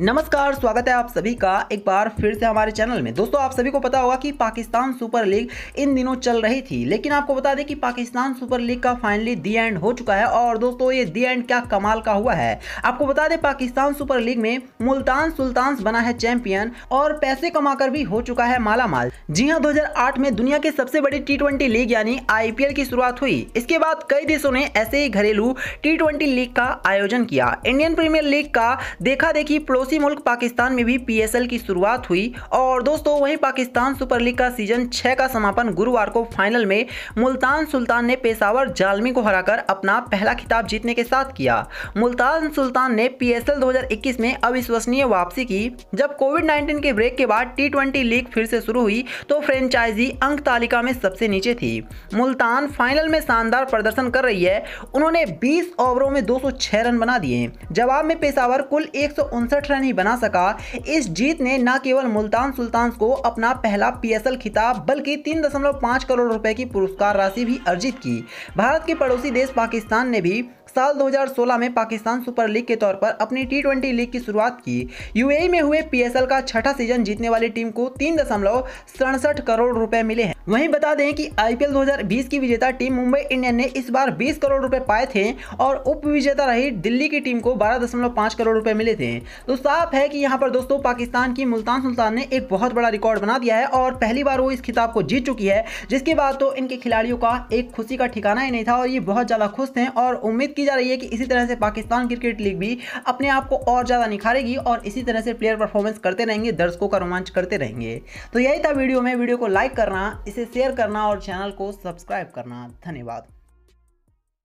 नमस्कार स्वागत है आप सभी का एक बार फिर से हमारे चैनल में दोस्तों आप सभी को पता होगा कि पाकिस्तान सुपर लीग इन दिनों चल रही थी लेकिन आपको बता दें कि पाकिस्तान सुपर लीग का फाइनली दी एंड हो चुका है और दोस्तों ये दी एंड क्या कमाल का हुआ है आपको बता दें पाकिस्तान सुपर लीग में मुल्तान सुल्तान बना है चैंपियन और पैसे कमा भी हो चुका है मालामाल जी हाँ दो में दुनिया के सबसे बड़ी टी लीग यानी आई की शुरुआत हुई इसके बाद कई देशों ने ऐसे ही घरेलू टी लीग का आयोजन किया इंडियन प्रीमियर लीग का देखा देखी प्रो पड़ोसी मुल्क पाकिस्तान में भी पीएसएल की शुरुआत हुई और दोस्तों वहीं पाकिस्तान सुपर लीग का सीजन छः का समापन गुरुवार को फाइनल में मुल्तान सुल्तान ने पेशावर जालमी को हराकर अपना पहला खिताब जीतने के साथ किया मुल्तान सुल्तान ने पीएसएल 2021 में अविश्वसनीय वापसी की जब कोविड 19 के ब्रेक के बाद टी लीग फिर से शुरू हुई तो फ्रेंचाइजी अंक तालिका में सबसे नीचे थी मुल्तान फाइनल में शानदार प्रदर्शन कर रही है उन्होंने बीस ओवरों में दो रन बना दिए जवाब में पेशावर कुल एक रन नहीं बना सका इस जीत ने न केवल मुल्तान सुल्तान को अपना पहला पीएसएल खिताब बल्कि 3.5 करोड़ रुपए की पुरस्कार राशि भी अर्जित की भारत के पड़ोसी देश पाकिस्तान ने भी साल 2016 में पाकिस्तान सुपर लीग के तौर पर अपनी टी ट्वेंटी लीग की शुरुआत की यूएई में हुए पीएसएल का छठा सीजन जीतने वाली टीम को तीन दशमलव सड़सठ करोड़ रुपए मिले हैं वहीं बता दें कि आईपीएल 2020 की विजेता टीम मुंबई इंडियन ने इस बार 20 करोड़ रुपए पाए थे और उप विजेता रही दिल्ली की टीम को 12.5 करोड़ रुपए मिले थे तो साफ है कि यहां पर दोस्तों पाकिस्तान की मुल्तान सुल्तान ने एक बहुत बड़ा रिकॉर्ड बना दिया है और पहली बार वो इस खिताब को जीत चुकी है जिसके बाद तो इनके खिलाड़ियों का एक खुशी का ठिकाना ही नहीं था और ये बहुत ज़्यादा खुश थे और उम्मीद की जा रही है कि इसी तरह से पाकिस्तान क्रिकेट लीग भी अपने आप को और ज़्यादा निखारेगी और इसी तरह से प्लेयर परफॉर्मेंस करते रहेंगे दर्शकों का रोमांच करते रहेंगे तो यही था वीडियो में वीडियो को लाइक करना इसे शेयर करना और चैनल को सब्सक्राइब करना धन्यवाद